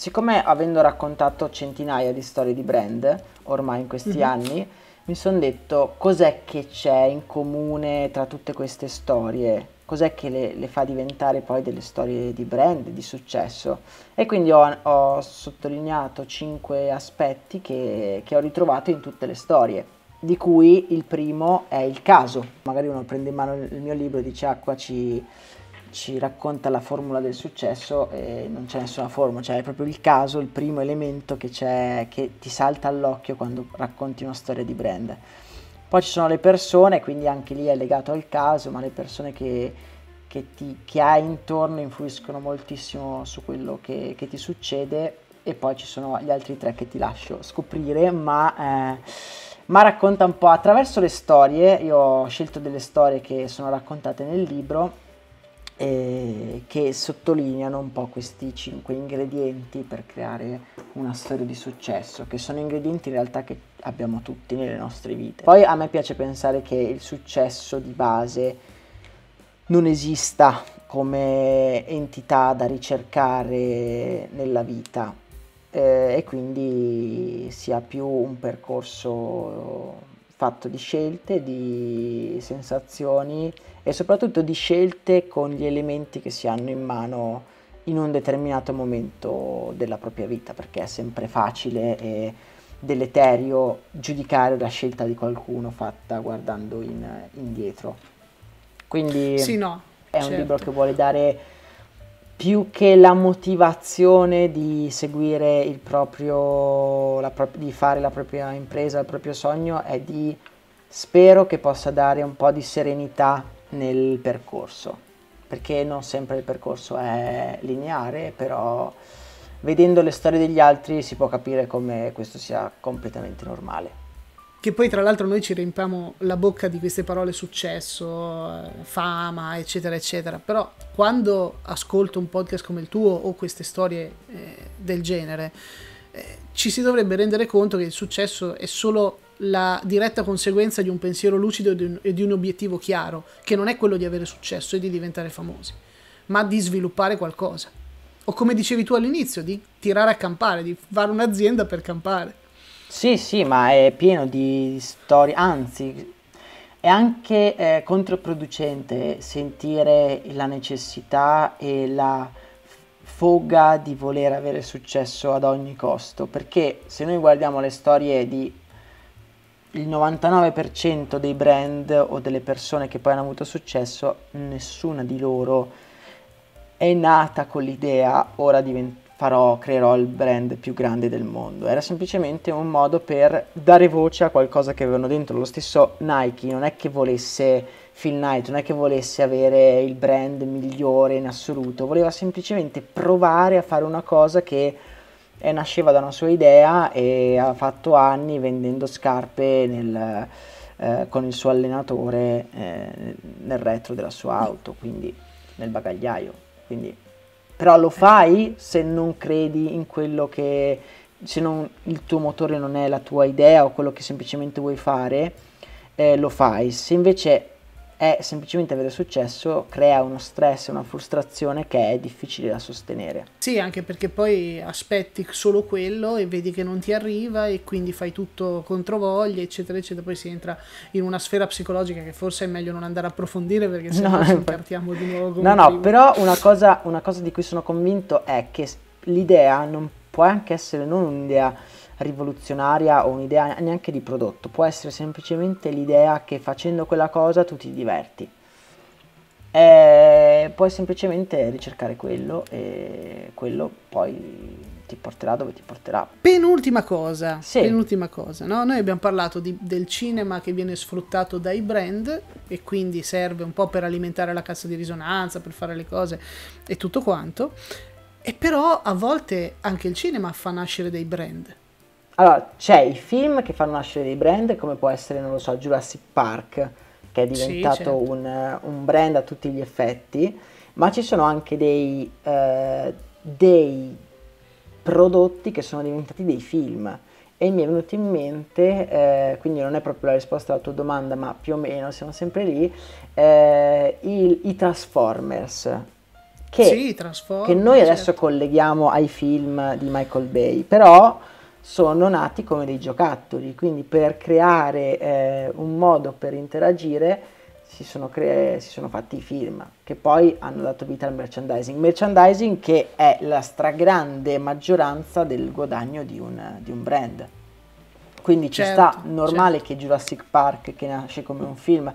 Siccome avendo raccontato centinaia di storie di brand ormai in questi mm-hmm. anni, mi sono detto cos'è che c'è in comune tra tutte queste storie, cos'è che le, le, fa diventare poi delle storie di brand, di successo. E quindi ho, ho sottolineato cinque aspetti che, che ho ritrovato in tutte le storie di cui il primo è il caso. Magari uno prende in mano il mio libro e dice acqua ci ci racconta la formula del successo e non c'è nessuna formula, cioè è proprio il caso, il primo elemento che, che ti salta all'occhio quando racconti una storia di brand. Poi ci sono le persone, quindi anche lì è legato al caso, ma le persone che, che, ti, che hai intorno influiscono moltissimo su quello che, che ti succede e poi ci sono gli altri tre che ti lascio scoprire, ma... Eh, ma racconta un po' attraverso le storie, io ho scelto delle storie che sono raccontate nel libro eh, che sottolineano un po' questi cinque ingredienti per creare una storia di successo, che sono ingredienti in realtà che abbiamo tutti nelle nostre vite. Poi a me piace pensare che il successo di base non esista come entità da ricercare nella vita eh, e quindi sia più un percorso fatto di scelte, di sensazioni e soprattutto di scelte con gli elementi che si hanno in mano in un determinato momento della propria vita, perché è sempre facile e deleterio giudicare la scelta di qualcuno fatta guardando in, indietro. Quindi sì, no, è certo. un libro certo. che vuole dare più che la motivazione di seguire il proprio, pro di fare la propria impresa, il proprio sogno, è di spero che possa dare un po' di serenità nel percorso, perché non sempre il percorso è lineare, però vedendo le storie degli altri si può capire come questo sia completamente normale
che poi tra l'altro noi ci riempiamo la bocca di queste parole successo, eh, fama, eccetera, eccetera, però quando ascolto un podcast come il tuo o queste storie eh, del genere, eh, ci si dovrebbe rendere conto che il successo è solo la diretta conseguenza di un pensiero lucido e di un, e di un obiettivo chiaro, che non è quello di avere successo e di diventare famosi, ma di sviluppare qualcosa. O come dicevi tu all'inizio, di tirare a campare, di fare un'azienda per campare.
Sì, sì, ma è pieno di storie, anzi è anche eh, controproducente sentire la necessità e la foga di voler avere successo ad ogni costo, perché se noi guardiamo le storie di il 99% dei brand o delle persone che poi hanno avuto successo, nessuna di loro è nata con l'idea ora divent- farò, creerò il brand più grande del mondo. Era semplicemente un modo per dare voce a qualcosa che avevano dentro. Lo stesso Nike non è che volesse Phil Knight, non è che volesse avere il brand migliore in assoluto, voleva semplicemente provare a fare una cosa che eh, nasceva da una sua idea e ha fatto anni vendendo scarpe nel, eh, con il suo allenatore eh, nel retro della sua auto, quindi nel bagagliaio. Quindi però lo fai se non credi in quello che, se non, il tuo motore non è la tua idea o quello che semplicemente vuoi fare, eh, lo fai. Se invece è semplicemente avere successo crea uno stress, una frustrazione che è difficile da sostenere.
Sì, anche perché poi aspetti solo quello e vedi che non ti arriva e quindi fai tutto contro voglia, eccetera, eccetera. Poi si entra in una sfera psicologica che forse è meglio non andare a approfondire perché se no, no di nuovo. No, no, prima. però una
cosa, una cosa di cui sono convinto è che l'idea non può anche essere non un'idea rivoluzionaria o un'idea neanche di prodotto, può essere semplicemente l'idea che facendo quella cosa tu ti diverti. E puoi semplicemente ricercare quello e quello poi ti porterà dove ti porterà.
Penultima cosa, sì. penultima cosa no? noi abbiamo parlato di, del cinema che viene sfruttato dai brand e quindi serve un po' per alimentare la cassa di risonanza, per fare le cose e tutto quanto, e però a volte anche il cinema fa nascere dei brand.
Allora, c'è i film che fanno nascere dei brand, come può essere, non lo so, Jurassic Park, che è diventato sì, certo. un, un, brand a tutti gli effetti, ma ci sono anche dei, eh, dei prodotti che sono diventati dei film. E mi è venuto in mente, eh, quindi non è proprio la risposta alla tua domanda, ma più o meno siamo sempre lì, eh, il, i Transformers.
Che, sì, Transformers, che noi adesso
certo. colleghiamo ai film di Michael Bay, però sono nati come dei giocattoli, quindi per creare eh, un modo per interagire si sono, cre- si sono fatti i film che poi hanno dato vita al merchandising. Merchandising che è la stragrande maggioranza del guadagno di un, di un brand. Quindi certo, ci sta certo, certo. normale certo. che Jurassic Park, che nasce come un film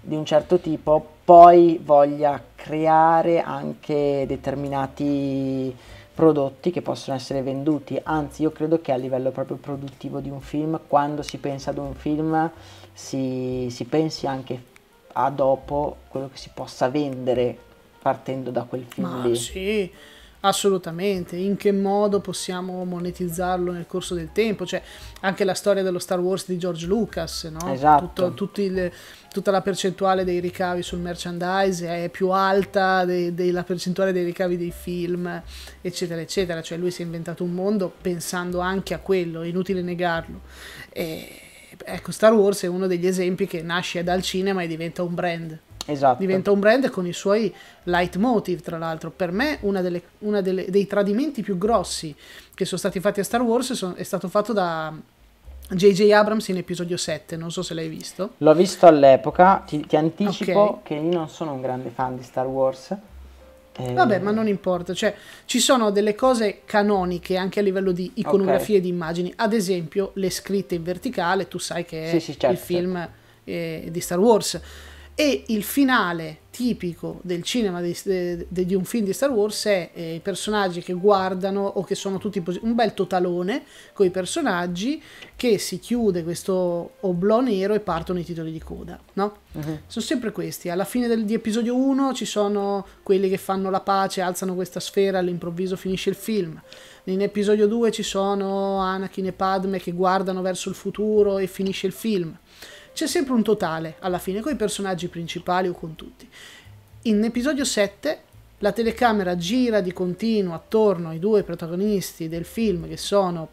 di un certo tipo, poi voglia creare anche determinati prodotti che possono essere venduti, anzi io credo che a livello proprio produttivo di un film, quando si pensa ad un film si, si pensi anche a dopo quello che si possa vendere partendo da quel film Ma lì.
Sì, assolutamente, in che modo possiamo monetizzarlo nel corso del tempo, cioè anche la storia dello Star Wars di George Lucas, no? Esatto. Tutto, tutti le tutta la percentuale dei ricavi sul merchandise è più alta de- della percentuale dei ricavi dei film, eccetera, eccetera. Cioè lui si è inventato un mondo pensando anche a quello, è inutile negarlo. E, ecco, Star Wars è uno degli esempi che nasce dal cinema e diventa un brand. Esatto. Diventa un brand con i suoi leitmotiv, tra l'altro. Per me uno dei tradimenti più grossi che sono stati fatti a Star Wars è stato fatto da JJ Abrams in episodio 7, non so se l'hai visto.
L'ho visto all'epoca, ti, ti anticipo okay. che io non sono un grande fan di Star Wars. Eh... Vabbè, ma non
importa, cioè ci sono delle cose canoniche anche a livello di iconografie okay. e di immagini, ad esempio le scritte in verticale, tu sai che sì, sì, certo, il film certo. eh, di Star Wars e il finale tipico del cinema di, di, di un film di Star Wars è eh, i personaggi che guardano o che sono tutti posi- un bel totalone con i personaggi che si chiude questo oblò nero e partono i titoli di coda no? Uh-huh. sono sempre questi alla fine del, di episodio 1 ci sono quelli che fanno la pace alzano questa sfera all'improvviso finisce il film in episodio 2 ci sono Anakin e Padme che guardano verso il futuro e finisce il film c'è sempre un totale alla fine, con i personaggi principali o con tutti. In episodio 7 la telecamera gira di continuo attorno ai due protagonisti del film che sono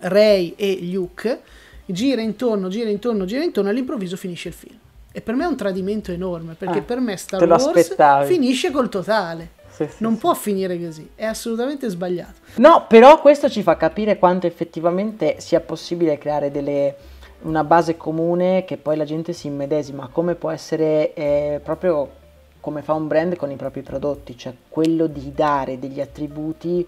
Ray e Luke, gira intorno, gira intorno, gira intorno e all'improvviso finisce il film. E per me è un tradimento enorme, perché ah, per me Star Wars finisce col totale. Sì, sì, non sì. può finire così, è assolutamente sbagliato.
No, però questo ci fa capire quanto effettivamente sia possibile creare delle una base comune che poi la gente si immedesima, come può essere eh, proprio come fa un brand con i propri prodotti, cioè quello di dare degli attributi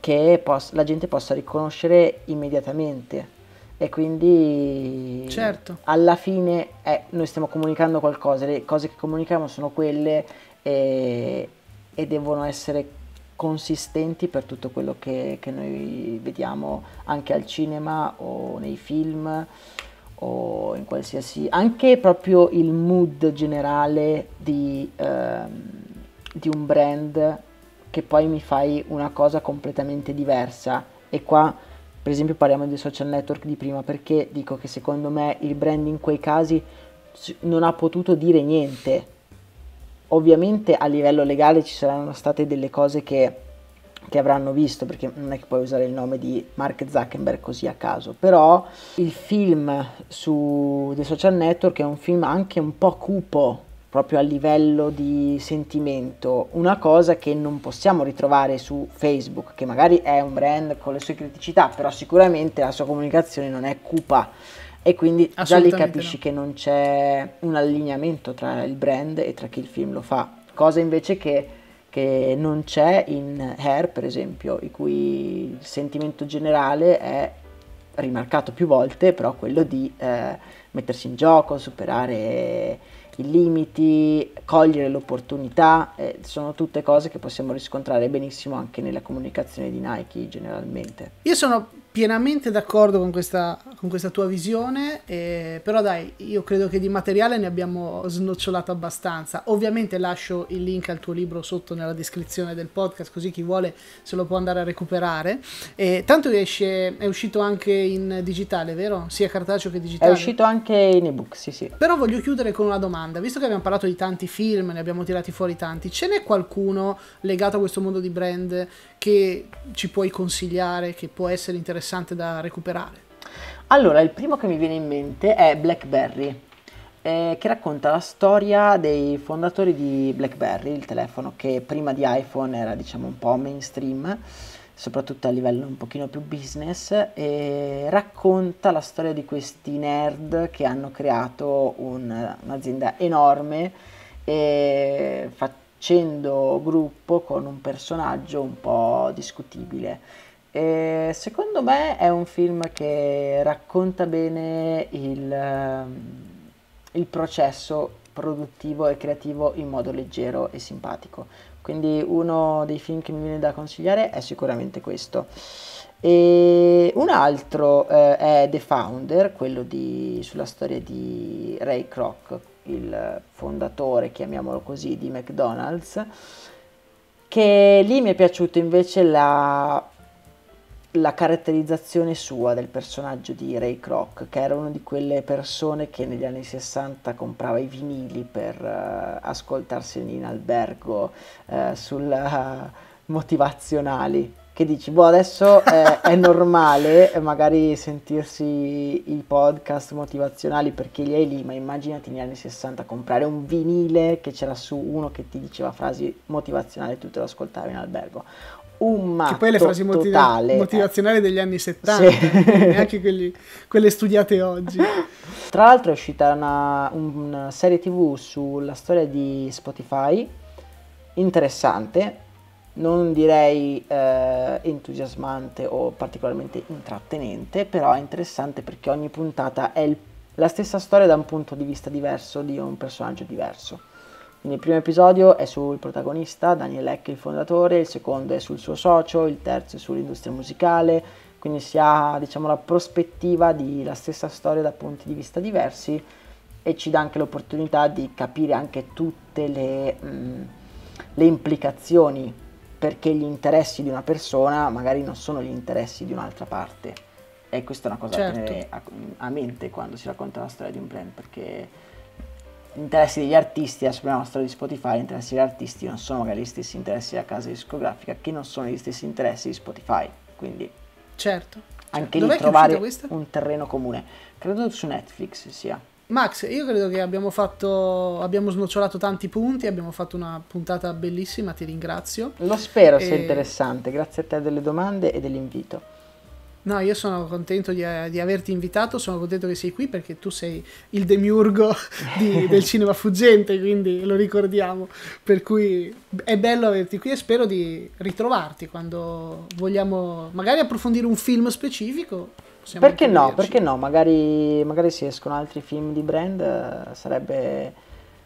che la gente possa riconoscere immediatamente. E quindi certo. alla fine eh, noi stiamo comunicando qualcosa, le cose che comunichiamo sono quelle e, e devono essere consistenti per tutto quello che, che, noi vediamo anche al cinema o nei film o in qualsiasi, anche proprio il mood generale di, ehm, di un brand che poi mi fai una cosa completamente diversa e qua per esempio parliamo dei social network di prima perché dico che secondo me il brand in quei casi non ha potuto dire niente ovviamente a livello legale ci saranno state delle cose che che avranno visto, perché non è che puoi usare il nome di Mark Zuckerberg così a caso, però il film su The Social Network è un film anche un po' cupo proprio a livello di sentimento, una cosa che non possiamo ritrovare su Facebook, che magari è un brand con le sue criticità, però sicuramente la sua comunicazione non è cupa e quindi già lì capisci no. che non c'è un allineamento tra il brand e tra chi il film lo fa, cosa invece che che non c'è in Hair, per esempio, il cui sentimento generale è rimarcato più volte, però quello di eh, mettersi in gioco, superare i limiti, cogliere l'opportunità, eh, sono tutte cose che possiamo riscontrare benissimo anche nella comunicazione di Nike generalmente.
Io sono pienamente d'accordo con questa, con questa tua visione, eh, però dai, io credo che di materiale ne abbiamo snocciolato abbastanza. Ovviamente lascio il link al tuo libro sotto nella descrizione del podcast, così chi vuole se lo può andare a recuperare. Eh, tanto esce, è uscito anche in digitale, vero? Sia cartaceo che digitale. È uscito
anche in ebook, sì sì.
Però voglio chiudere con una domanda, visto che abbiamo parlato di tanti film, ne abbiamo tirati fuori tanti, ce n'è qualcuno legato a questo mondo di brand che ci puoi consigliare, che può essere interessante? interessante da recuperare? Allora, il primo che mi viene in mente è Blackberry,
eh, che racconta la storia dei fondatori di Blackberry, il telefono che prima di iPhone era diciamo un po' mainstream, soprattutto a livello un pochino più business, e racconta la storia di questi nerd che hanno creato un, un'azienda enorme e facendo gruppo con un personaggio un po' discutibile e secondo me è un film che racconta bene il, ehm, il processo produttivo e creativo in modo leggero e simpatico. Quindi uno dei film che mi viene da consigliare è sicuramente questo. E un altro eh, è The Founder, quello di, sulla storia di Ray Kroc, il fondatore, chiamiamolo così, di McDonald's, che lì mi è piaciuto invece la la caratterizzazione sua del personaggio di Ray Kroc, che era una di quelle persone che negli anni 60 comprava i vinili per uh, eh, ascoltarseli in albergo uh, eh, sulla, uh, eh, motivazionali. Che dici, boh, adesso eh, è normale magari sentirsi i podcast motivazionali perché li hai lì, ma immaginati negli anni 60 comprare un vinile che c'era su uno che ti diceva frasi motivazionali e tu te lo ascoltavi in albergo
un matto Che poi le frasi motiva- eh. motivazionali degli anni 70, sì. neanche quelli, quelle studiate oggi.
Tra l'altro è uscita una, una serie tv sulla storia di Spotify, interessante, non direi eh, entusiasmante o particolarmente intrattenente, però è interessante perché ogni puntata è il, la stessa storia da un punto di vista diverso di un personaggio diverso. Quindi il primo episodio è sul protagonista, Daniel Eck il fondatore, il secondo è sul suo socio, il terzo è sull'industria musicale, quindi si ha diciamo, la prospettiva della stessa storia da punti di vista diversi e ci dà anche l'opportunità di capire anche tutte le, mh, mm, le implicazioni perché gli interessi di una persona magari non sono gli interessi di un'altra parte. E questa è una cosa certo. da a, a mente quando si racconta la storia di un brand, perché interessi degli artisti, adesso abbiamo la storia di Spotify, gli interessi degli artisti non sono magari gli stessi interessi della casa discografica che non sono gli stessi interessi di Spotify, quindi certo,
anche certo. lì trovare
un terreno comune. Credo su Netflix sia.
Max, io credo che abbiamo fatto, abbiamo snocciolato tanti punti, abbiamo fatto una puntata bellissima, ti ringrazio. Lo spero e... sia interessante,
grazie a te delle domande e dell'invito.
No, io sono contento di, eh, di, averti invitato, sono contento che sei qui perché tu sei il demiurgo di, del cinema fuggente, quindi lo ricordiamo. Per cui è bello averti qui e spero di ritrovarti quando vogliamo magari approfondire un film specifico. Perché no,
perché no? Magari, magari se escono altri film di brand eh, sarebbe,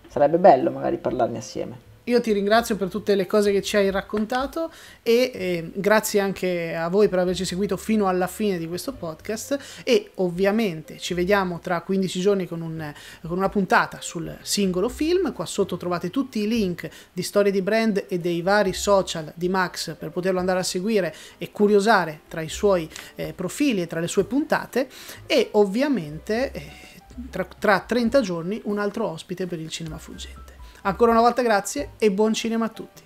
sarebbe bello magari parlarne assieme.
Io ti ringrazio per tutte le cose che ci hai raccontato e eh, grazie anche a voi per averci seguito fino alla fine di questo podcast e ovviamente ci vediamo tra 15 giorni con, un, con una puntata sul singolo film. Qua sotto trovate tutti i link di storie di brand e dei vari social di Max per poterlo andare a seguire e curiosare tra i suoi eh, profili e tra le sue puntate e ovviamente... Eh, tra, tra 30 giorni un altro ospite per il cinema fuggente. Ancora una volta grazie e buon cinema a tutti.